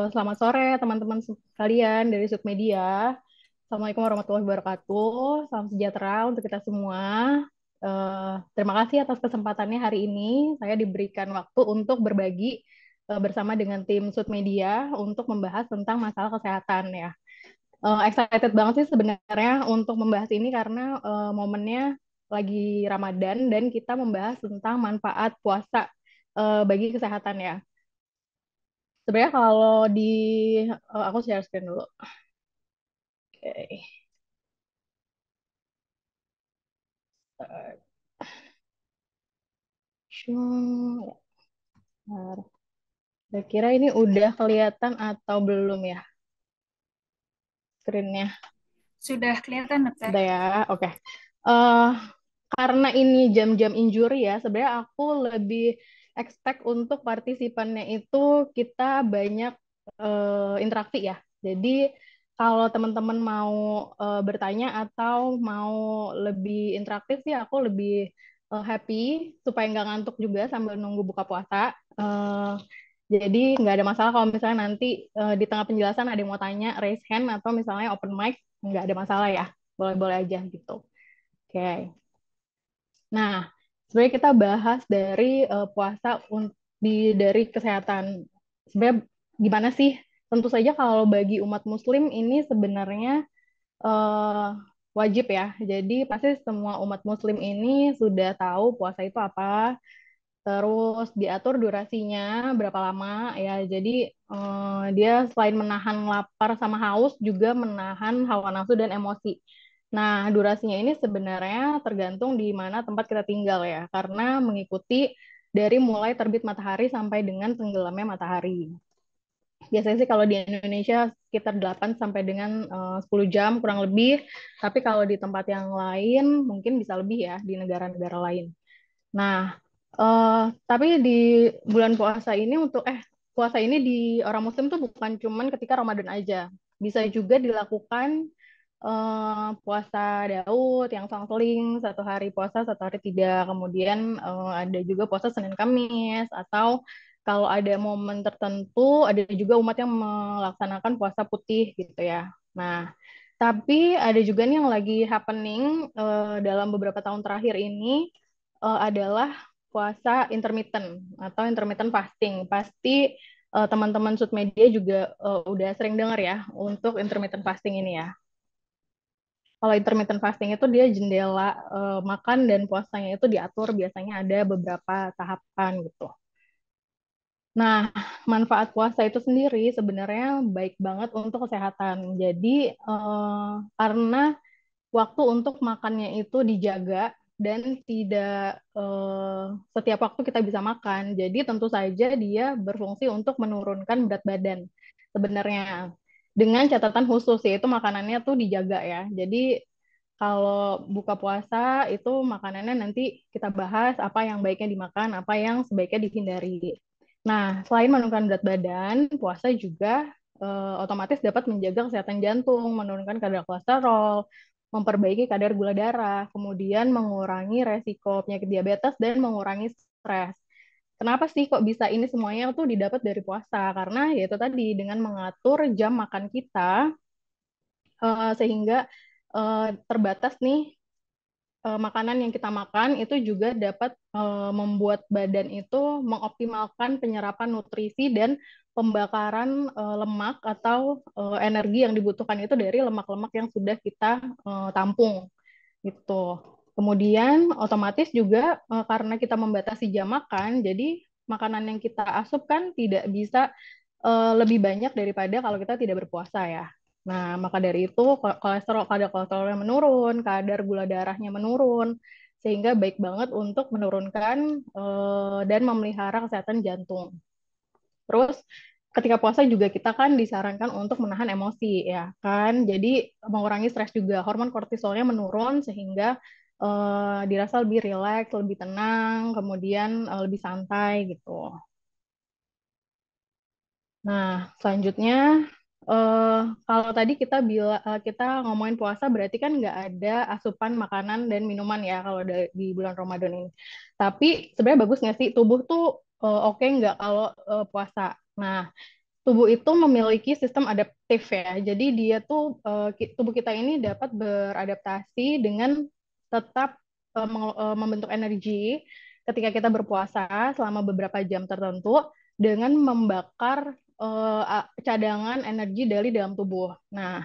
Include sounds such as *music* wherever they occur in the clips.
Eh, selamat sore teman-teman sekalian dari Submedia. Assalamualaikum warahmatullahi wabarakatuh. Salam sejahtera untuk kita semua. Eh, terima kasih atas kesempatannya hari ini. Saya diberikan waktu untuk berbagi eh, bersama dengan tim Submedia untuk membahas tentang masalah kesehatan ya. Uh, excited banget sih sebenarnya untuk membahas ini karena uh, momennya lagi Ramadan dan kita membahas tentang manfaat puasa uh, bagi kesehatan ya sebenarnya kalau di oh, aku share screen dulu. Oke. Okay. Sure. kira ini udah kelihatan atau belum ya screennya? Sudah kelihatan, Dokter. Sudah ya, oke. Okay. Uh, eh, karena ini jam-jam injury ya, sebenarnya aku lebih expect untuk partisipannya itu kita banyak uh, interaksi ya. Jadi kalau teman-teman mau uh, bertanya atau mau lebih interaktif sih aku lebih uh, happy supaya nggak ngantuk juga sambil nunggu buka puasa. Uh, jadi nggak ada masalah kalau misalnya nanti uh, di tengah penjelasan ada yang mau tanya raise hand atau misalnya open mic nggak ada masalah ya boleh-boleh aja gitu. Oke. Okay. Nah, sebenarnya kita bahas dari uh, puasa di dari kesehatan. Sebenarnya gimana sih? Tentu saja kalau bagi umat muslim ini sebenarnya uh, wajib ya. Jadi pasti semua umat muslim ini sudah tahu puasa itu apa. Terus diatur durasinya berapa lama ya. Jadi uh, dia selain menahan lapar sama haus juga menahan hawa nafsu dan emosi. Nah, durasinya ini sebenarnya tergantung di mana tempat kita tinggal ya, karena mengikuti dari mulai terbit matahari sampai dengan tenggelamnya matahari. Biasanya sih kalau di Indonesia sekitar 8 sampai dengan 10 eh, jam kurang lebih, tapi kalau di tempat yang lain mungkin bisa lebih ya di negara-negara lain. Nah, uh, tapi di bulan puasa ini untuk eh puasa ini di orang muslim tuh bukan cuman ketika Ramadan aja. Bisa juga dilakukan uh, puasa Daud yang sangseling satu hari puasa satu hari tidak kemudian uh, ada juga puasa Senin Kamis atau kalau ada momen tertentu ada juga umat yang melaksanakan puasa putih gitu ya nah tapi ada juga nih yang lagi happening uh, dalam beberapa tahun terakhir ini uh, adalah puasa intermittent atau intermittent fasting. Pasti teman-teman uh, media juga uh, udah sering dengar ya untuk intermittent fasting ini ya kalau intermittent fasting itu dia jendela uh, makan dan puasanya itu diatur biasanya ada beberapa tahapan gitu. Nah, manfaat puasa itu sendiri sebenarnya baik banget untuk kesehatan. Jadi uh, karena waktu untuk makannya itu dijaga dan tidak uh, setiap waktu kita bisa makan. Jadi tentu saja dia berfungsi untuk menurunkan berat badan sebenarnya dengan catatan khusus yaitu makanannya tuh dijaga ya. Jadi kalau buka puasa itu makanannya nanti kita bahas apa yang baiknya dimakan, apa yang sebaiknya dihindari. Nah, selain menurunkan berat badan, puasa juga e, otomatis dapat menjaga kesehatan jantung, menurunkan kadar kolesterol, memperbaiki kadar gula darah, kemudian mengurangi resiko penyakit diabetes dan mengurangi stres. Kenapa sih kok bisa ini semuanya tuh didapat dari puasa? Karena yaitu tadi dengan mengatur jam makan kita uh, sehingga uh, terbatas nih uh, makanan yang kita makan itu juga dapat uh, membuat badan itu mengoptimalkan penyerapan nutrisi dan pembakaran uh, lemak atau uh, energi yang dibutuhkan itu dari lemak-lemak yang sudah kita uh, tampung gitu. Kemudian otomatis juga eh, karena kita membatasi jam makan, jadi makanan yang kita asup kan tidak bisa eh, lebih banyak daripada kalau kita tidak berpuasa ya. Nah, maka dari itu kolesterol kadar kolesterolnya menurun, kadar gula darahnya menurun, sehingga baik banget untuk menurunkan eh, dan memelihara kesehatan jantung. Terus ketika puasa juga kita kan disarankan untuk menahan emosi ya kan. Jadi mengurangi stres juga, hormon kortisolnya menurun sehingga uh, dirasa lebih rileks, lebih tenang, kemudian uh, lebih santai gitu. Nah, selanjutnya uh, kalau tadi kita bila uh, kita ngomongin puasa berarti kan nggak ada asupan makanan dan minuman ya kalau di bulan Ramadan ini. Tapi sebenarnya bagus nggak sih tubuh tuh uh, oke okay nggak kalau uh, puasa. Nah, tubuh itu memiliki sistem adaptif ya. Jadi dia tuh tubuh kita ini dapat beradaptasi dengan tetap eh, eh, membentuk energi ketika kita berpuasa selama beberapa jam tertentu dengan membakar eh, cadangan energi dari dalam tubuh. Nah,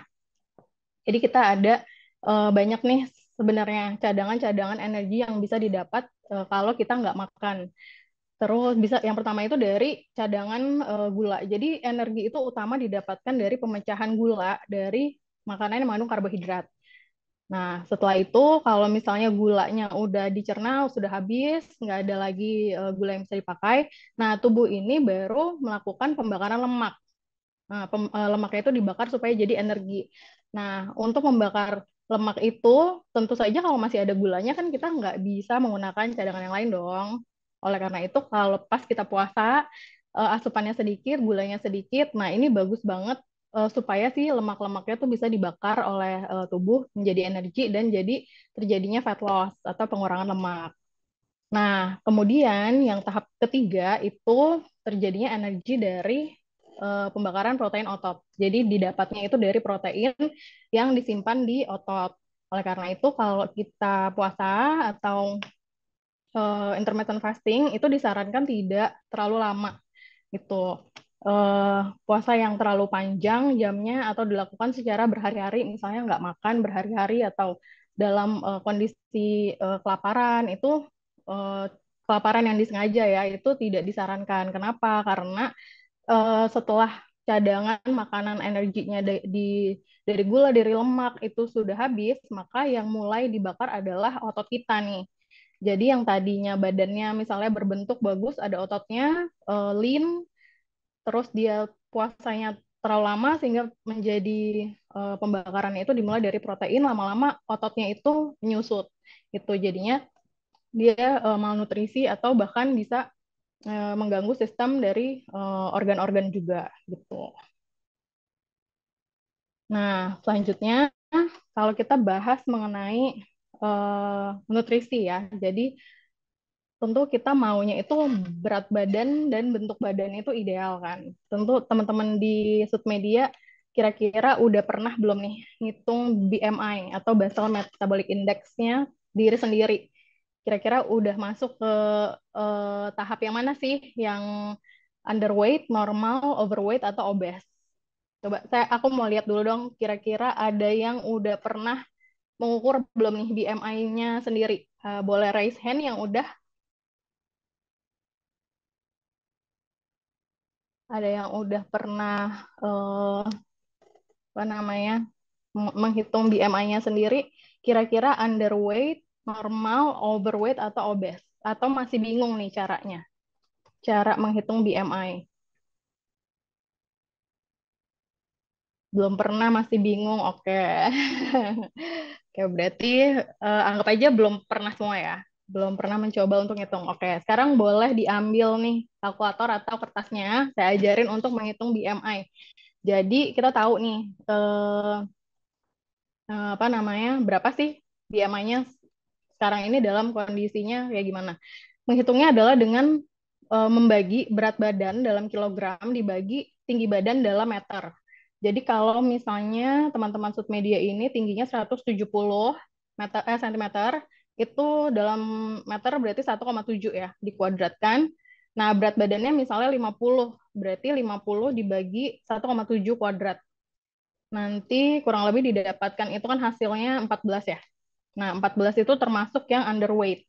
jadi kita ada banyak nih sebenarnya cadangan-cadangan energi yang bisa didapat kalau kita nggak makan. Terus bisa yang pertama itu dari cadangan gula. Jadi energi itu utama didapatkan dari pemecahan gula dari makanan yang mengandung karbohidrat. Nah, setelah itu kalau misalnya gulanya udah dicerna, sudah habis, nggak ada lagi eh, gula yang bisa dipakai, nah tubuh ini baru melakukan pembakaran lemak. Nah, pem, eh, lemaknya itu dibakar supaya jadi energi. Nah, untuk membakar lemak itu, tentu saja kalau masih ada gulanya kan kita nggak bisa menggunakan cadangan yang lain dong. Oleh karena itu, kalau pas kita puasa, eh, asupannya sedikit, gulanya sedikit, nah ini bagus banget uh, supaya sih lemak-lemaknya tuh bisa dibakar oleh uh, tubuh menjadi energi dan jadi terjadinya fat loss atau pengurangan lemak. Nah, kemudian yang tahap ketiga itu terjadinya energi dari uh, pembakaran protein otot. Jadi didapatnya itu dari protein yang disimpan di otot. Oleh karena itu kalau kita puasa atau uh, intermittent fasting itu disarankan tidak terlalu lama gitu uh, puasa yang terlalu panjang jamnya atau dilakukan secara berhari-hari, misalnya nggak makan berhari-hari atau dalam uh, kondisi uh, kelaparan itu uh, kelaparan yang disengaja ya itu tidak disarankan. Kenapa? Karena uh, setelah cadangan makanan energinya di, di dari gula dari lemak itu sudah habis, maka yang mulai dibakar adalah otot kita nih. Jadi yang tadinya badannya misalnya berbentuk bagus, ada ototnya, lean, terus dia puasanya terlalu lama sehingga menjadi uh, pembakarannya itu dimulai dari protein lama-lama ototnya itu menyusut itu jadinya dia uh, malnutrisi atau bahkan bisa uh, mengganggu sistem dari organ-organ uh, juga gitu. Nah selanjutnya kalau kita bahas mengenai uh, nutrisi ya, jadi tentu kita maunya itu berat badan dan bentuk badan itu ideal kan. Tentu teman-teman di media kira-kira udah pernah belum nih ngitung BMI atau basal metabolic index-nya diri sendiri. Kira-kira udah masuk ke eh, tahap yang mana sih? Yang underweight, normal, overweight atau obes? Coba saya aku mau lihat dulu dong kira-kira ada yang udah pernah mengukur belum nih BMI-nya sendiri. Uh, boleh raise hand yang udah ada yang udah pernah eh, apa namanya menghitung BMI-nya sendiri kira-kira underweight, normal, overweight atau obes atau masih bingung nih caranya. Cara menghitung BMI. Belum pernah masih bingung. Oke. Okay. *laughs* Oke, okay, berarti uh, anggap aja belum pernah semua ya belum pernah mencoba untuk ngitung. Oke, sekarang boleh diambil nih kalkulator atau kertasnya. Saya ajarin untuk menghitung BMI. Jadi kita tahu nih eh, eh apa namanya berapa sih BMI-nya sekarang ini dalam kondisinya kayak gimana? Menghitungnya adalah dengan eh, membagi berat badan dalam kilogram dibagi tinggi badan dalam meter. Jadi kalau misalnya teman-teman submedia ini tingginya 170 meter eh, cm, itu dalam meter berarti 1,7 ya, dikuadratkan. Nah, berat badannya misalnya 50, berarti 50 dibagi 1,7 kuadrat. Nanti kurang lebih didapatkan, itu kan hasilnya 14 ya. Nah, 14 itu termasuk yang underweight.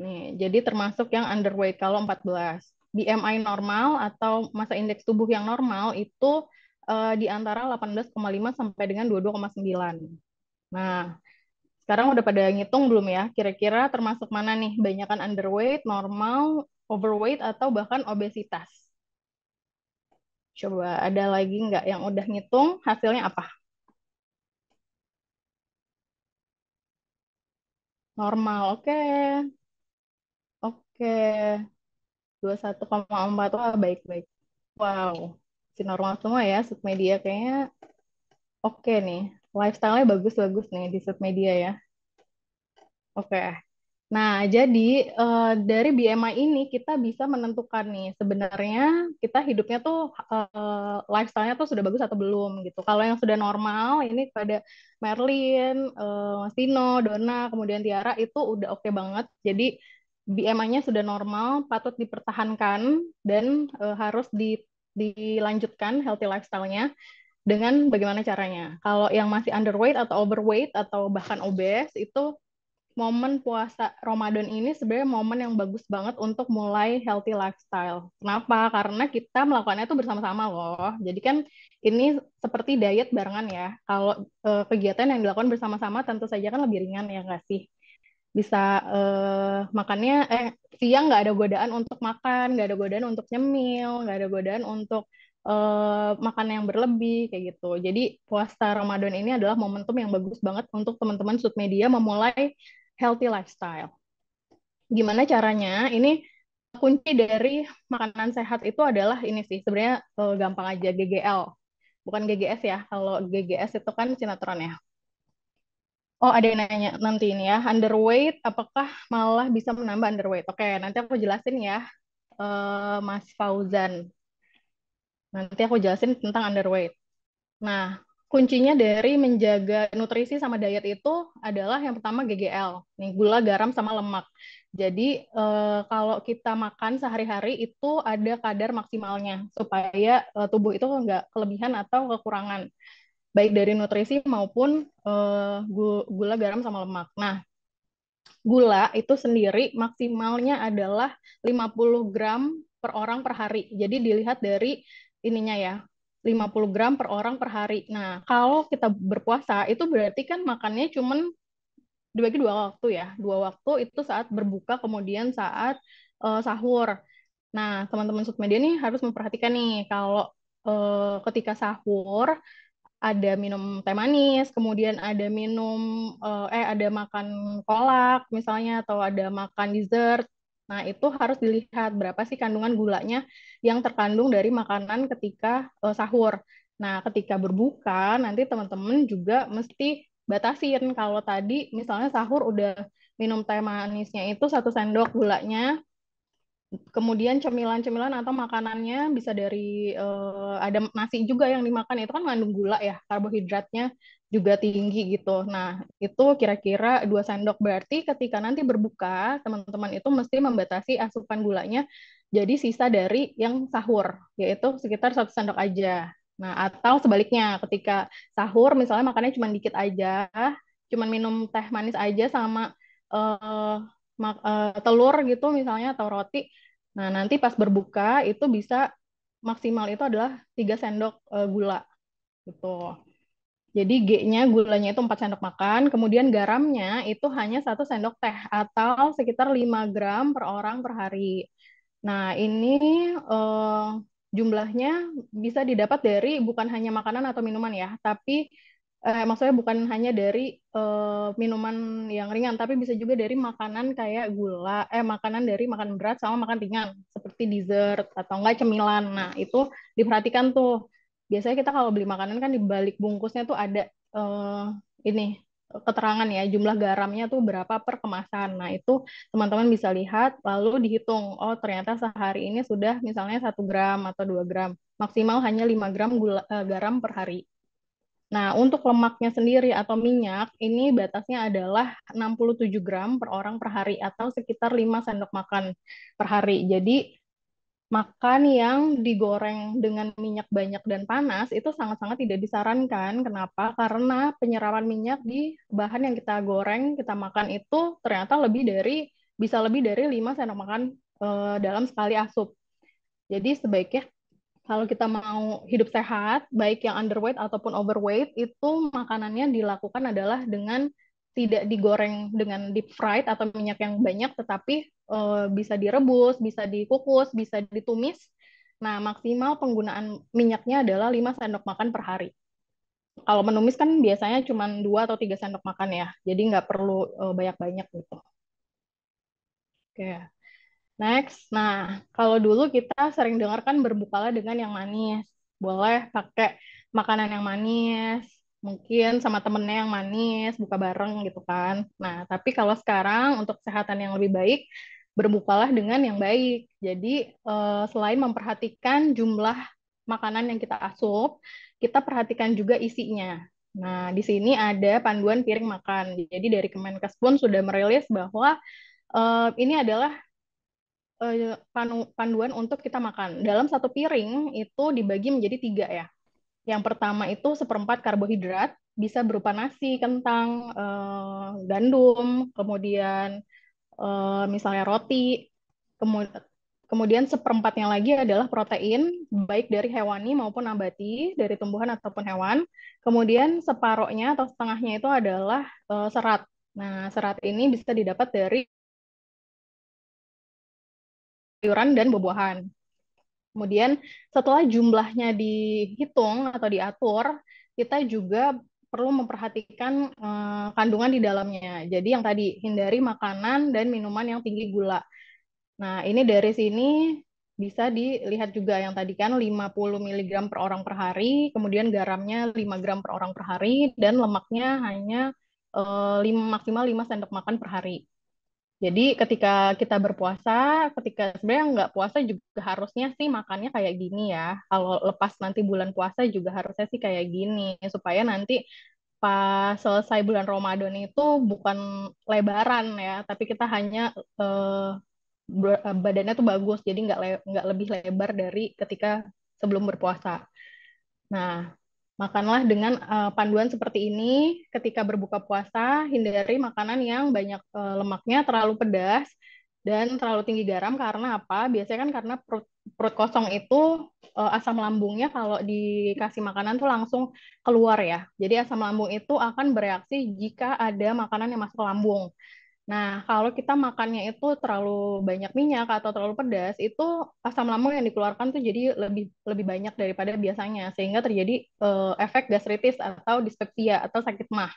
Nih, jadi termasuk yang underweight kalau 14. BMI normal atau masa indeks tubuh yang normal itu eh, di antara 18,5 sampai dengan 22,9. Nah, sekarang udah pada ngitung belum ya? Kira-kira termasuk mana nih? Banyakan underweight, normal, overweight, atau bahkan obesitas? Coba ada lagi nggak yang udah ngitung hasilnya apa? Normal, oke. Okay. Oke. Okay. 21,4, wah baik-baik. Wow, si normal semua ya, submedia kayaknya oke okay nih lifestyle-nya bagus-bagus nih di media ya. Oke. Okay. Nah, jadi uh, dari BMI ini kita bisa menentukan nih sebenarnya kita hidupnya tuh uh, lifestyle-nya tuh sudah bagus atau belum gitu. Kalau yang sudah normal ini pada Merlin, uh, eh, Sino, Dona, kemudian Tiara itu udah oke okay banget. Jadi BMI-nya sudah normal, patut dipertahankan dan uh, harus di, dilanjutkan healthy lifestyle-nya dengan bagaimana caranya. Kalau yang masih underweight atau overweight atau bahkan obes itu momen puasa Ramadan ini sebenarnya momen yang bagus banget untuk mulai healthy lifestyle. Kenapa? Karena kita melakukannya itu bersama-sama loh. Jadi kan ini seperti diet barengan ya. Kalau e, kegiatan yang dilakukan bersama-sama tentu saja kan lebih ringan ya nggak sih? Bisa e, makannya eh siang nggak ada godaan untuk makan, nggak ada godaan untuk nyemil, nggak ada godaan untuk uh, eh, makan yang berlebih kayak gitu. Jadi puasa Ramadan ini adalah momentum yang bagus banget untuk teman-teman media memulai healthy lifestyle. Gimana caranya? Ini kunci dari makanan sehat itu adalah ini sih sebenarnya uh, gampang aja GGL. Bukan GGS ya. Kalau GGS itu kan sinetron ya. Oh, ada yang nanya nanti ini ya. Underweight apakah malah bisa menambah underweight? Oke, nanti aku jelasin ya. Eh, Mas Fauzan Nanti aku jelasin tentang underweight. Nah, kuncinya dari menjaga nutrisi sama diet itu adalah yang pertama GGL, nih gula, garam sama lemak. Jadi eh, kalau kita makan sehari-hari itu ada kadar maksimalnya supaya eh, tubuh itu nggak kelebihan atau kekurangan baik dari nutrisi maupun eh, gula, garam sama lemak. Nah, gula itu sendiri maksimalnya adalah 50 gram per orang per hari. Jadi dilihat dari ininya ya 50 gram per orang per hari. Nah, kalau kita berpuasa itu berarti kan makannya cuman dibagi dua waktu ya. Dua waktu itu saat berbuka kemudian saat uh, sahur. Nah, teman-teman media ini harus memperhatikan nih kalau uh, ketika sahur ada minum teh manis, kemudian ada minum eh, eh ada makan kolak misalnya atau ada makan dessert Nah, itu harus dilihat berapa sih kandungan gulanya yang terkandung dari makanan ketika eh, sahur. Nah, ketika berbuka, nanti teman-teman juga mesti batasin. Kalau tadi misalnya sahur udah minum teh manisnya itu satu sendok gulanya, kemudian cemilan-cemilan atau makanannya bisa dari uh, ada nasi juga yang dimakan itu kan mengandung gula ya karbohidratnya juga tinggi gitu. Nah itu kira-kira dua sendok berarti ketika nanti berbuka teman-teman itu mesti membatasi asupan gulanya jadi sisa dari yang sahur yaitu sekitar satu sendok aja. Nah atau sebaliknya ketika sahur misalnya makannya cuma dikit aja, cuma minum teh manis aja sama uh, uh, telur gitu misalnya atau roti Nah, nanti pas berbuka itu bisa maksimal itu adalah 3 sendok uh, gula. Gitu. Jadi G-nya gulanya itu 4 sendok makan, kemudian garamnya itu hanya 1 sendok teh atau sekitar 5 gram per orang per hari. Nah, ini uh, jumlahnya bisa didapat dari bukan hanya makanan atau minuman ya, tapi eh, maksudnya bukan hanya dari eh, minuman yang ringan, tapi bisa juga dari makanan kayak gula, eh makanan dari makan berat sama makan ringan, seperti dessert atau enggak cemilan. Nah itu diperhatikan tuh. Biasanya kita kalau beli makanan kan di balik bungkusnya tuh ada eh, ini keterangan ya jumlah garamnya tuh berapa per kemasan. Nah itu teman-teman bisa lihat lalu dihitung. Oh ternyata sehari ini sudah misalnya satu gram atau 2 gram, maksimal hanya 5 gram gula, eh, garam per hari. Nah, untuk lemaknya sendiri atau minyak, ini batasnya adalah 67 gram per orang per hari atau sekitar 5 sendok makan per hari. Jadi, makan yang digoreng dengan minyak banyak dan panas itu sangat-sangat tidak disarankan. Kenapa? Karena penyerapan minyak di bahan yang kita goreng, kita makan itu ternyata lebih dari bisa lebih dari 5 sendok makan e, dalam sekali asup. Jadi sebaiknya kalau kita mau hidup sehat, baik yang underweight ataupun overweight, itu makanannya dilakukan adalah dengan tidak digoreng dengan deep fried atau minyak yang banyak, tetapi e, bisa direbus, bisa dikukus, bisa ditumis. Nah, maksimal penggunaan minyaknya adalah 5 sendok makan per hari. Kalau menumis kan biasanya cuma 2 atau 3 sendok makan ya, jadi nggak perlu eh, banyak-banyak e, gitu. Oke. Okay. Next, nah kalau dulu kita sering dengarkan berbukalah dengan yang manis. Boleh pakai makanan yang manis, mungkin sama temennya yang manis, buka bareng gitu kan. Nah, tapi kalau sekarang untuk kesehatan yang lebih baik, berbukalah dengan yang baik. Jadi eh, selain memperhatikan jumlah makanan yang kita asup, kita perhatikan juga isinya. Nah, di sini ada panduan piring makan. Jadi dari Kemenkes pun sudah merilis bahwa eh, ini adalah Eh, panduan untuk kita makan. Dalam satu piring itu dibagi menjadi tiga ya. Yang pertama itu seperempat karbohidrat, bisa berupa nasi, kentang, eh, gandum, kemudian eh, misalnya roti, kemudian seperempatnya lagi adalah protein, baik dari hewani maupun nabati, dari tumbuhan ataupun hewan. Kemudian separohnya atau setengahnya itu adalah serat. Nah, serat ini bisa didapat dari sayuran dan buah-buahan. Kemudian setelah jumlahnya dihitung atau diatur, kita juga perlu memperhatikan uh, kandungan di dalamnya. Jadi yang tadi hindari makanan dan minuman yang tinggi gula. Nah, ini dari sini bisa dilihat juga yang tadi kan 50 mg per orang per hari, kemudian garamnya 5 gram per orang per hari dan lemaknya hanya uh, eh, 5, maksimal 5 sendok makan per hari. Jadi ketika kita berpuasa, ketika sebenarnya nggak puasa juga harusnya sih makannya kayak gini ya. Kalau lepas nanti bulan puasa juga harusnya sih kayak gini supaya nanti pas selesai bulan Ramadan itu bukan lebaran ya, tapi kita hanya eh, eh badannya tuh bagus, jadi nggak le lebih lebar dari ketika sebelum berpuasa. Nah, Makanlah dengan uh, panduan seperti ini ketika berbuka puasa, hindari makanan yang banyak uh, lemaknya, terlalu pedas, dan terlalu tinggi garam karena apa? Biasanya kan karena perut, perut kosong itu uh, asam lambungnya kalau dikasih makanan tuh langsung keluar ya. Jadi asam lambung itu akan bereaksi jika ada makanan yang masuk lambung. Nah, kalau kita makannya itu terlalu banyak minyak atau terlalu pedas, itu asam lambung yang dikeluarkan tuh jadi lebih lebih banyak daripada biasanya, sehingga terjadi uh, efek gastritis atau dispepsia atau sakit mah.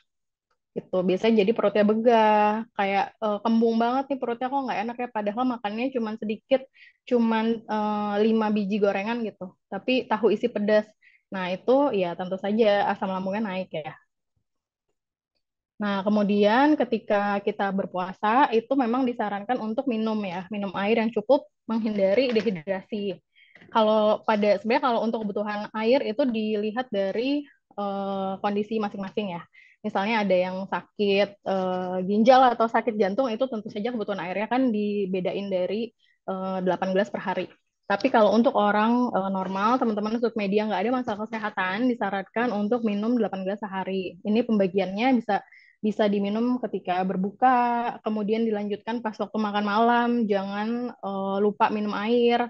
Gitu. Biasanya jadi perutnya begah, kayak uh, kembung banget nih perutnya kok nggak enak ya, padahal makannya cuma sedikit, cuma uh, eh, 5 biji gorengan gitu. Tapi tahu isi pedas. Nah, itu ya tentu saja asam lambungnya naik ya. Nah, kemudian ketika kita berpuasa itu memang disarankan untuk minum ya, minum air yang cukup, menghindari dehidrasi. Kalau pada sebenarnya kalau untuk kebutuhan air itu dilihat dari uh, kondisi masing-masing ya. Misalnya ada yang sakit uh, ginjal atau sakit jantung itu tentu saja kebutuhan airnya kan dibedain dari uh, eh, 8 gelas per hari. Tapi kalau untuk orang uh, normal, teman-teman untuk media nggak ada masalah kesehatan, disarankan untuk minum 8 gelas sehari. Ini pembagiannya bisa bisa diminum ketika berbuka, kemudian dilanjutkan pas waktu makan malam, jangan uh, lupa minum air.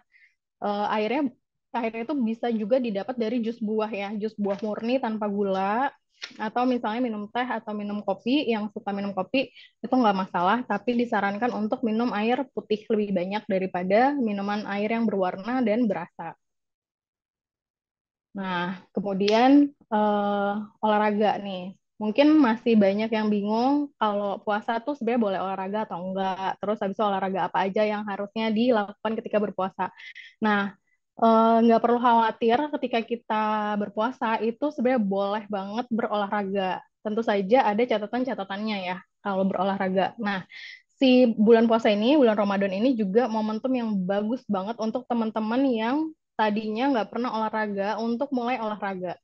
Uh, airnya airnya itu bisa juga didapat dari jus buah ya, jus buah murni tanpa gula atau misalnya minum teh atau minum kopi yang suka minum kopi itu nggak masalah tapi disarankan untuk minum air putih lebih banyak daripada minuman air yang berwarna dan berasa. Nah kemudian uh, olahraga nih mungkin masih banyak yang bingung kalau puasa tuh sebenarnya boleh olahraga atau enggak. Terus habis olahraga apa aja yang harusnya dilakukan ketika berpuasa. Nah, eh, nggak uh, perlu khawatir ketika kita berpuasa itu sebenarnya boleh banget berolahraga. Tentu saja ada catatan-catatannya ya kalau berolahraga. Nah, si bulan puasa ini, bulan Ramadan ini juga momentum yang bagus banget untuk teman-teman yang tadinya nggak pernah olahraga untuk mulai olahraga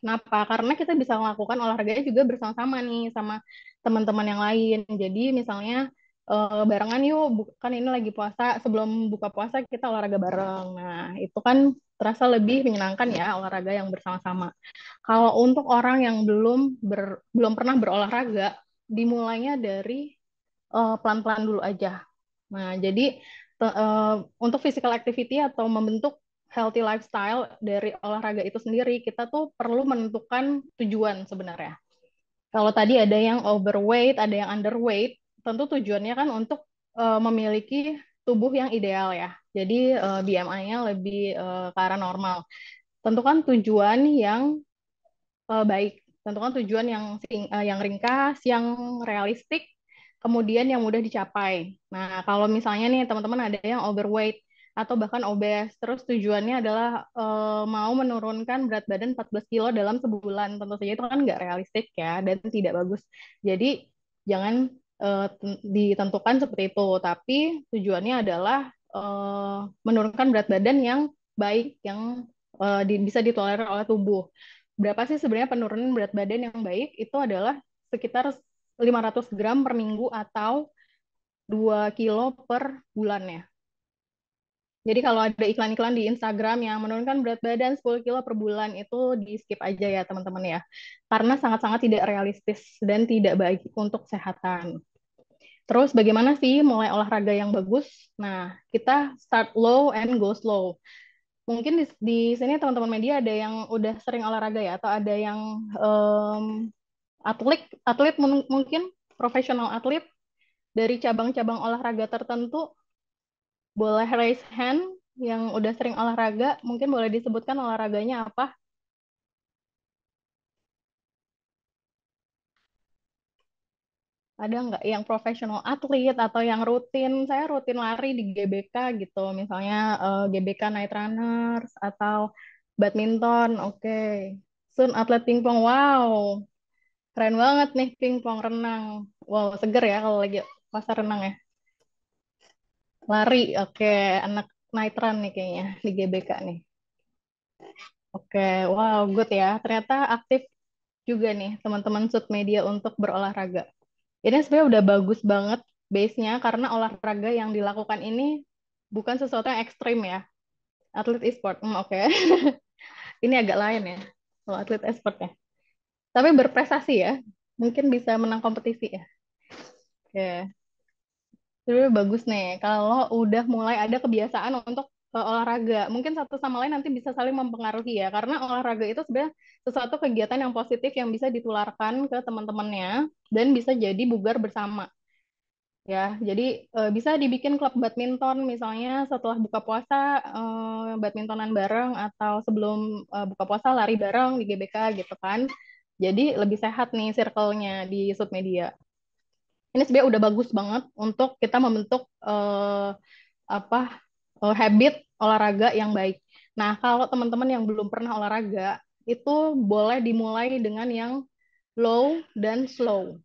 Kenapa? Karena kita bisa melakukan olahraganya juga bersama-sama nih sama teman-teman yang lain. Jadi misalnya uh, barengan yuk, bukan ini lagi puasa, sebelum buka puasa kita olahraga bareng. Nah, itu kan terasa lebih menyenangkan ya olahraga yang bersama-sama. Kalau untuk orang yang belum ber, belum pernah berolahraga, dimulainya dari eh, pelan-pelan uh, dulu aja. Nah, jadi uh, untuk physical activity atau membentuk healthy lifestyle dari olahraga itu sendiri, kita tuh perlu menentukan tujuan sebenarnya. Kalau tadi ada yang overweight, ada yang underweight, tentu tujuannya kan untuk uh, memiliki tubuh yang ideal ya. Jadi uh, eh, BMI-nya lebih uh, ke arah normal. Tentukan tujuan yang uh, baik, tentukan tujuan yang uh, yang ringkas, yang realistik, kemudian yang mudah dicapai. Nah, kalau misalnya nih teman-teman ada yang overweight, atau bahkan obes. Terus tujuannya adalah uh, mau menurunkan berat badan 14 kilo dalam sebulan. Tentu saja itu kan nggak realistik ya dan tidak bagus. Jadi jangan uh, ditentukan seperti itu. Tapi tujuannya adalah uh, menurunkan berat badan yang baik, yang uh, di, bisa ditolerir oleh tubuh. Berapa sih sebenarnya penurunan berat badan yang baik? Itu adalah sekitar 500 gram per minggu atau 2 kilo per bulannya jadi kalau ada iklan-iklan di Instagram yang menurunkan berat badan 10 kilo per bulan itu di skip aja ya teman-teman ya. Karena sangat-sangat tidak realistis dan tidak baik untuk kesehatan. Terus bagaimana sih mulai olahraga yang bagus? Nah, kita start low and go slow. Mungkin di, di sini teman-teman media ada yang udah sering olahraga ya atau ada yang um, atlet atlet mungkin profesional atlet dari cabang-cabang olahraga tertentu boleh raise hand yang udah sering olahraga, mungkin boleh disebutkan olahraganya apa? Ada nggak yang profesional atlet atau yang rutin? Saya rutin lari di GBK gitu, misalnya uh, eh, GBK Night Runners atau badminton. Oke, Sun atlet pingpong. Wow, keren banget nih pingpong renang. Wow, seger ya kalau lagi pasar renang ya. Lari, oke. Anak night run nih kayaknya di GBK nih. Oke, wow, good ya. Ternyata aktif juga nih teman-teman media untuk berolahraga. Ini sebenarnya udah bagus banget base-nya karena olahraga yang dilakukan ini bukan sesuatu yang ekstrim ya. Atlet e-sport, hmm, oke. Okay. *laughs* ini agak lain ya, kalau atlet e ya. Tapi berprestasi ya, mungkin bisa menang kompetisi ya. Oke sebenarnya bagus nih kalau udah mulai ada kebiasaan untuk uh, olahraga. Mungkin satu sama lain nanti bisa saling mempengaruhi ya, karena olahraga itu sebenarnya sesuatu kegiatan yang positif yang bisa ditularkan ke teman-temannya dan bisa jadi bugar bersama. Ya, jadi eh, bisa dibikin klub badminton misalnya setelah buka puasa eh, badmintonan bareng atau sebelum buka puasa lari bareng di GBK gitu kan. Jadi lebih sehat nih circle-nya di submedia ini sebenarnya udah bagus banget untuk kita membentuk uh, apa uh, habit olahraga yang baik. Nah, kalau teman-teman yang belum pernah olahraga, itu boleh dimulai dengan yang low dan slow.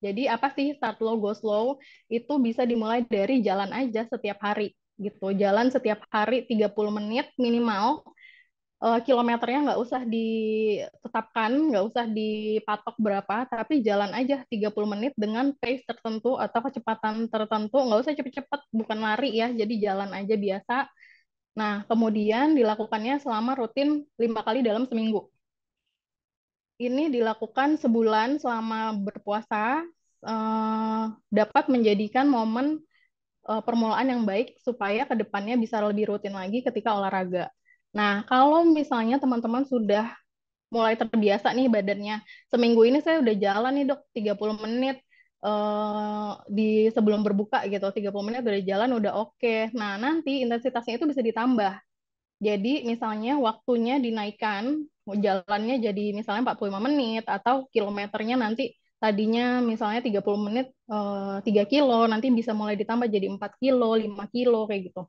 Jadi apa sih start low go slow? Itu bisa dimulai dari jalan aja setiap hari gitu. Jalan setiap hari 30 menit minimal uh, kilometernya nggak usah ditetapkan, nggak usah dipatok berapa, tapi jalan aja 30 menit dengan pace tertentu atau kecepatan tertentu, nggak usah cepet-cepet, bukan lari ya, jadi jalan aja biasa. Nah, kemudian dilakukannya selama rutin lima kali dalam seminggu. Ini dilakukan sebulan selama berpuasa, eh, dapat menjadikan momen eh, permulaan yang baik supaya kedepannya bisa lebih rutin lagi ketika olahraga. Nah, kalau misalnya teman-teman sudah mulai terbiasa nih badannya, seminggu ini saya udah jalan nih dok 30 menit eh, di sebelum berbuka gitu, 30 menit udah jalan udah oke. Okay. Nah, nanti intensitasnya itu bisa ditambah. Jadi misalnya waktunya dinaikkan, jalannya jadi misalnya 45 menit atau kilometernya nanti tadinya misalnya 30 menit eh, 3 kilo, nanti bisa mulai ditambah jadi 4 kilo, 5 kilo kayak gitu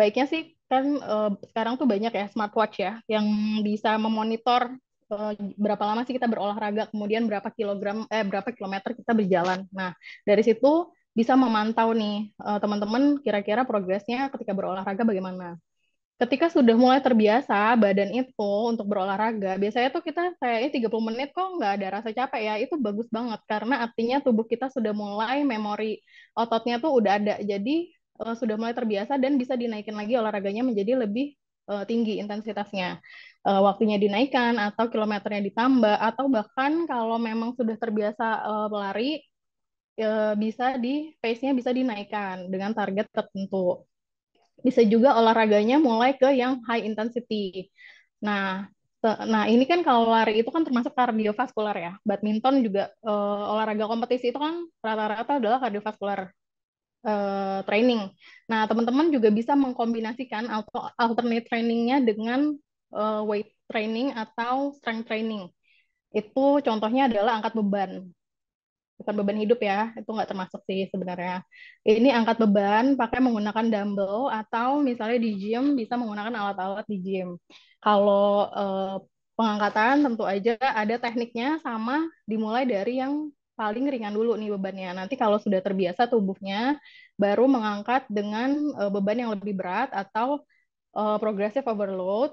baiknya sih kan uh, sekarang tuh banyak ya smartwatch ya yang bisa memonitor uh, berapa lama sih kita berolahraga kemudian berapa kilogram eh berapa kilometer kita berjalan nah dari situ bisa memantau nih uh, teman-teman kira-kira progresnya ketika berolahraga bagaimana ketika sudah mulai terbiasa badan itu untuk berolahraga, biasanya tuh kita kayaknya 30 menit kok nggak ada rasa capek ya, itu bagus banget karena artinya tubuh kita sudah mulai memori ototnya tuh udah ada. Jadi uh, sudah mulai terbiasa dan bisa dinaikin lagi olahraganya menjadi lebih uh, tinggi intensitasnya. Uh, waktunya dinaikkan atau kilometernya ditambah atau bahkan kalau memang sudah terbiasa uh, lari uh, bisa di pace-nya bisa dinaikkan dengan target tertentu. Bisa juga olahraganya mulai ke yang high intensity. Nah, Nah, ini kan kalau lari itu kan termasuk kardiovaskular ya. Badminton juga uh, olahraga kompetisi itu kan rata-rata adalah kardiovaskular uh, training. Nah, teman-teman juga bisa mengkombinasikan atau alternate trainingnya dengan uh, weight training atau strength training. Itu contohnya adalah angkat beban. Bukan beban hidup ya, itu nggak termasuk sih sebenarnya. Ini angkat beban pakai menggunakan dumbbell atau misalnya di gym bisa menggunakan alat-alat di gym. Kalau uh, pengangkatan tentu aja ada tekniknya sama dimulai dari yang paling ringan dulu nih bebannya. Nanti kalau sudah terbiasa tubuhnya baru mengangkat dengan uh, beban yang lebih berat atau uh, progressive overload.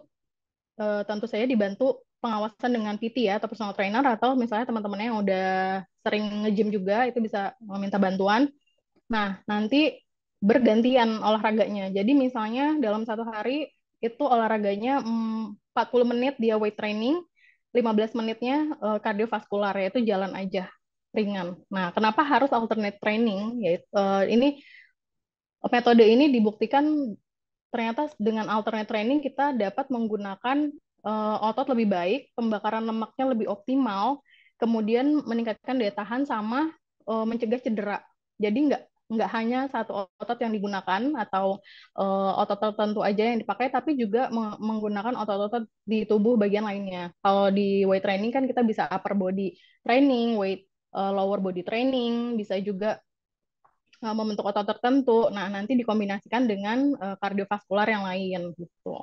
Uh, tentu saya dibantu pengawasan dengan PT ya atau personal trainer atau misalnya teman teman yang udah sering nge-gym juga itu bisa meminta bantuan. Nah, nanti bergantian olahraganya. Jadi misalnya dalam satu hari itu olahraganya 40 mm, menit dia weight training, 15 menitnya kardiovaskular yaitu jalan aja ringan. Nah, kenapa harus alternate training? Yaitu uh, eh, ini metode ini dibuktikan ternyata dengan alternate training kita dapat menggunakan uh, otot lebih baik, pembakaran lemaknya lebih optimal, kemudian meningkatkan daya tahan sama uh, mencegah cedera. Jadi nggak nggak hanya satu otot yang digunakan atau uh, otot tertentu aja yang dipakai, tapi juga menggunakan otot-otot di tubuh bagian lainnya. Kalau di weight training kan kita bisa upper body training, weight uh, lower body training, bisa juga uh, membentuk otot tertentu. Nah, nanti dikombinasikan dengan uh, kardiovaskular yang lain gitu.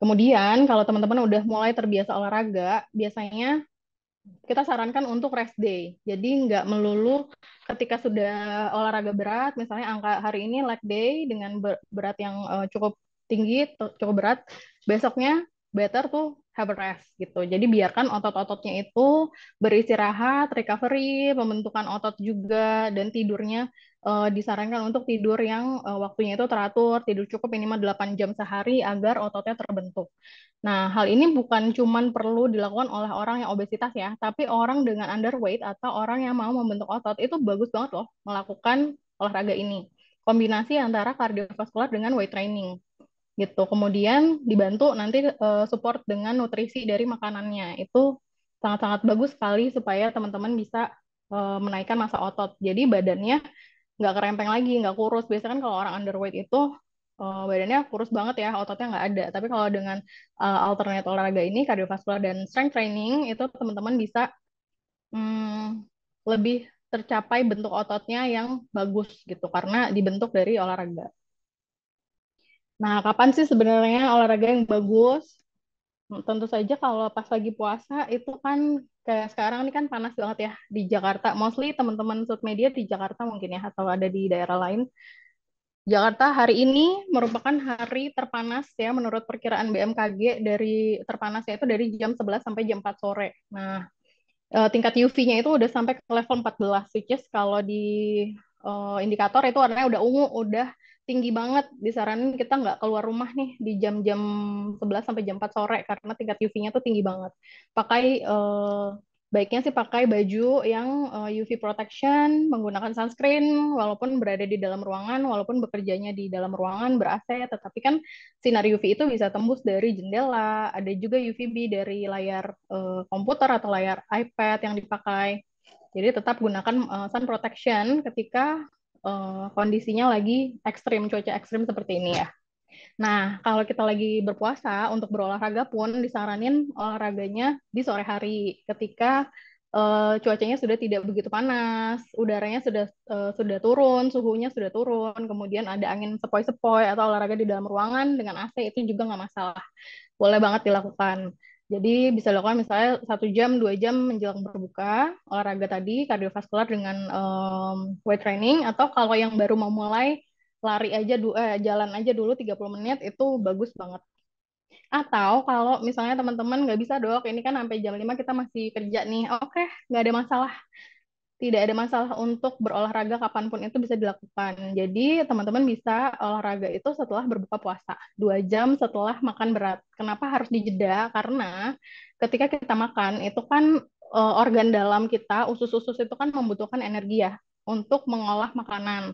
Kemudian kalau teman-teman udah mulai terbiasa olahraga, biasanya kita sarankan untuk rest day. Jadi nggak melulu ketika sudah olahraga berat, misalnya angka hari ini leg day dengan berat yang cukup tinggi, cukup berat, besoknya better tuh have a rest gitu. Jadi biarkan otot-ototnya itu beristirahat, recovery, pembentukan otot juga dan tidurnya uh, disarankan untuk tidur yang uh, waktunya itu teratur, tidur cukup minimal 8 jam sehari agar ototnya terbentuk. Nah, hal ini bukan cuma perlu dilakukan oleh orang yang obesitas ya, tapi orang dengan underweight atau orang yang mau membentuk otot itu bagus banget loh melakukan olahraga ini. Kombinasi antara kardiovaskular dengan weight training gitu. Kemudian dibantu nanti uh, support dengan nutrisi dari makanannya. Itu sangat-sangat bagus sekali supaya teman-teman bisa uh, menaikkan masa otot. Jadi badannya nggak kerempeng lagi, nggak kurus. Biasanya kan kalau orang underweight itu uh, badannya kurus banget ya, ototnya nggak ada. Tapi kalau dengan uh, alternate olahraga ini, kardiovaskular dan strength training, itu teman-teman bisa um, lebih tercapai bentuk ototnya yang bagus gitu, karena dibentuk dari olahraga. Nah, kapan sih sebenarnya olahraga yang bagus? Nah, tentu saja kalau pas lagi puasa itu kan kayak sekarang ini kan panas banget ya di Jakarta. Mostly teman-teman media di Jakarta mungkin ya atau ada di daerah lain. Jakarta hari ini merupakan hari terpanas ya menurut perkiraan BMKG dari terpanasnya itu dari jam 11 sampai jam 4 sore. Nah, eh, tingkat UV-nya itu udah sampai ke level 14 which is kalau di uh, indikator itu warnanya udah ungu, udah tinggi banget disaranin kita nggak keluar rumah nih di jam-jam 11 sampai jam 4 sore karena tingkat UV-nya tuh tinggi banget. Pakai eh, baiknya sih pakai baju yang uh, eh, UV protection, menggunakan sunscreen walaupun berada di dalam ruangan, walaupun bekerjanya di dalam ruangan ber-AC, tetapi kan sinar UV itu bisa tembus dari jendela, ada juga UVB dari layar uh, komputer atau layar iPad yang dipakai. Jadi tetap gunakan uh, sun protection ketika Eh, kondisinya lagi ekstrim, cuaca ekstrim seperti ini ya. Nah, kalau kita lagi berpuasa, untuk berolahraga pun disaranin olahraganya di sore hari ketika uh, cuacanya sudah tidak begitu panas, udaranya sudah uh, sudah turun, suhunya sudah turun, kemudian ada angin sepoi-sepoi atau olahraga di dalam ruangan dengan AC itu juga nggak masalah, boleh banget dilakukan. Jadi bisa dilakukan misalnya satu jam, dua jam menjelang berbuka olahraga tadi kardiovaskular dengan um, weight training atau kalau yang baru mau mulai lari aja eh, jalan aja dulu 30 menit itu bagus banget. Atau kalau misalnya teman-teman nggak bisa dok, ini kan sampai jam 5 kita masih kerja nih, oke okay, nggak ada masalah tidak ada masalah untuk berolahraga kapanpun itu bisa dilakukan. Jadi teman-teman bisa olahraga itu setelah berbuka puasa, dua jam setelah makan berat. Kenapa harus dijeda? Karena ketika kita makan itu kan eh, organ dalam kita, usus-usus itu kan membutuhkan energi ya untuk mengolah makanan.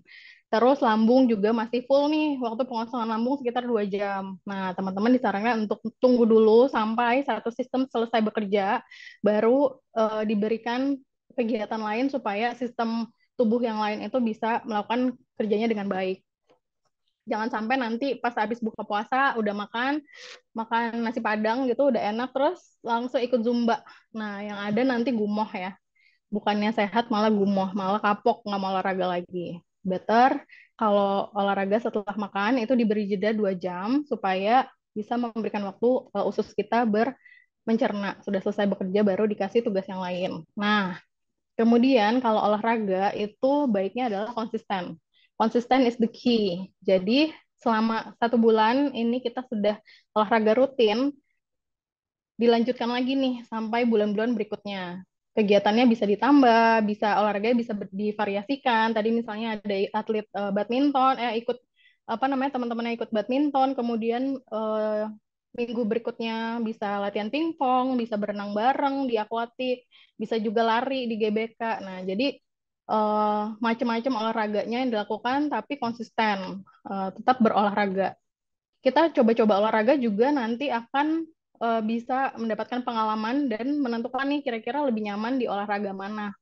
Terus lambung juga masih full nih, waktu pengosongan lambung sekitar dua jam. Nah, teman-teman disarankan untuk tunggu dulu sampai satu sistem selesai bekerja, baru uh, diberikan kegiatan lain supaya sistem tubuh yang lain itu bisa melakukan kerjanya dengan baik. Jangan sampai nanti pas habis buka puasa udah makan makan nasi padang gitu udah enak terus langsung ikut zumba. Nah yang ada nanti gumoh ya. Bukannya sehat malah gumoh, malah kapok nggak mau olahraga lagi. Better kalau olahraga setelah makan itu diberi jeda dua jam supaya bisa memberikan waktu eh, usus kita ber mencerna. Sudah selesai bekerja baru dikasih tugas yang lain. Nah, Kemudian kalau olahraga itu baiknya adalah konsisten. Konsisten is the key. Jadi selama satu bulan ini kita sudah olahraga rutin, dilanjutkan lagi nih sampai bulan-bulan berikutnya. Kegiatannya bisa ditambah, bisa olahraga bisa divariasikan. Tadi misalnya ada atlet uh, badminton, eh ikut apa namanya teman-teman yang ikut badminton, kemudian uh, minggu berikutnya bisa latihan pingpong, bisa berenang bareng di akuatik, bisa juga lari di GBK. Nah, jadi uh, macam-macam olahraganya yang dilakukan tapi konsisten, uh, tetap berolahraga. Kita coba-coba olahraga juga nanti akan uh, bisa mendapatkan pengalaman dan menentukan nih kira-kira lebih nyaman di olahraga mana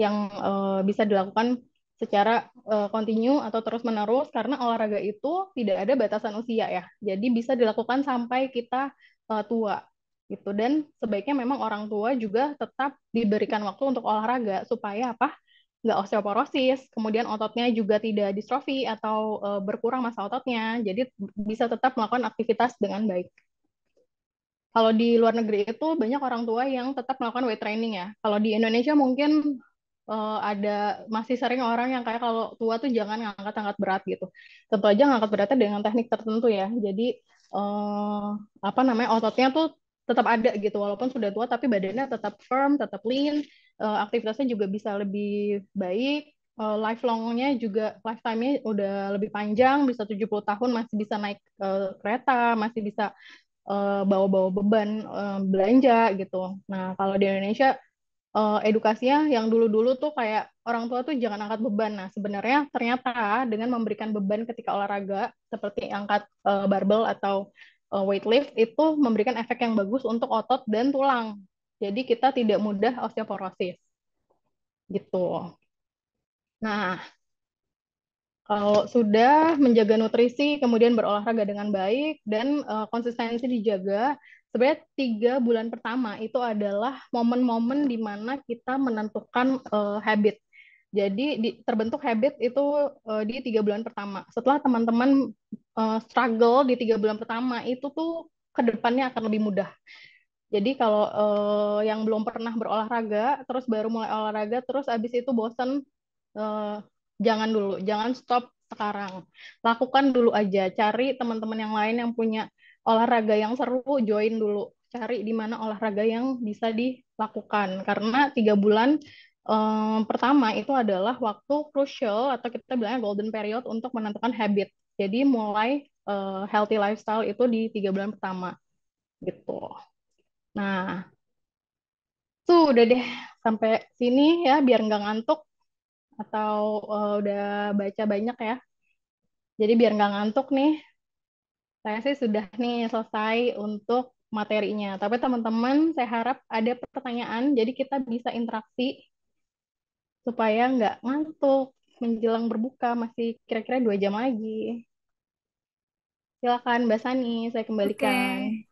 yang uh, bisa dilakukan secara kontinu eh, uh, atau terus-menerus karena olahraga itu tidak ada batasan usia ya. Jadi bisa dilakukan sampai kita uh, tua gitu dan sebaiknya memang orang tua juga tetap diberikan waktu untuk olahraga supaya apa? nggak osteoporosis, kemudian ototnya juga tidak distrofi atau uh, berkurang masa ototnya. Jadi bisa tetap melakukan aktivitas dengan baik kalau di luar negeri itu banyak orang tua yang tetap melakukan weight training ya. Kalau di Indonesia mungkin uh, ada masih sering orang yang kayak kalau tua tuh jangan ngangkat-angkat berat gitu. Tentu aja ngangkat beratnya dengan teknik tertentu ya. Jadi uh, apa namanya ototnya tuh tetap ada gitu walaupun sudah tua tapi badannya tetap firm, tetap lean, uh, aktivitasnya juga bisa lebih baik, uh, lifelong juga lifetime-nya udah lebih panjang, bisa 70 tahun masih bisa naik uh, kereta, masih bisa bawa-bawa uh, beban uh, belanja gitu. Nah, kalau di Indonesia uh, edukasinya yang dulu-dulu tuh kayak orang tua tuh jangan angkat beban. Nah, sebenarnya ternyata dengan memberikan beban ketika olahraga seperti angkat uh, eh, barbel atau uh, eh, lift itu memberikan efek yang bagus untuk otot dan tulang. Jadi kita tidak mudah osteoporosis. Gitu. Nah, kalau sudah menjaga nutrisi, kemudian berolahraga dengan baik dan uh, konsistensi dijaga, sebenarnya tiga bulan pertama itu adalah momen-momen di mana kita menentukan uh, habit. Jadi di, terbentuk habit itu uh, di tiga bulan pertama. Setelah teman-teman uh, struggle di tiga bulan pertama itu tuh kedepannya akan lebih mudah. Jadi kalau uh, yang belum pernah berolahraga, terus baru mulai olahraga, terus abis itu bosen, uh, jangan dulu, jangan stop sekarang. Lakukan dulu aja, cari teman-teman yang lain yang punya olahraga yang seru join dulu cari di mana olahraga yang bisa dilakukan karena tiga bulan um, pertama itu adalah waktu crucial atau kita bilangnya golden period untuk menentukan habit jadi mulai uh, healthy lifestyle itu di tiga bulan pertama gitu nah tuh udah deh sampai sini ya biar nggak ngantuk atau uh, udah baca banyak ya jadi biar nggak ngantuk nih saya sih sudah nih selesai untuk materinya. Tapi teman-teman, saya harap ada pertanyaan, jadi kita bisa interaksi supaya nggak ngantuk menjelang berbuka, masih kira-kira dua jam lagi. Silakan Mbak Sani, saya kembalikan. Okay.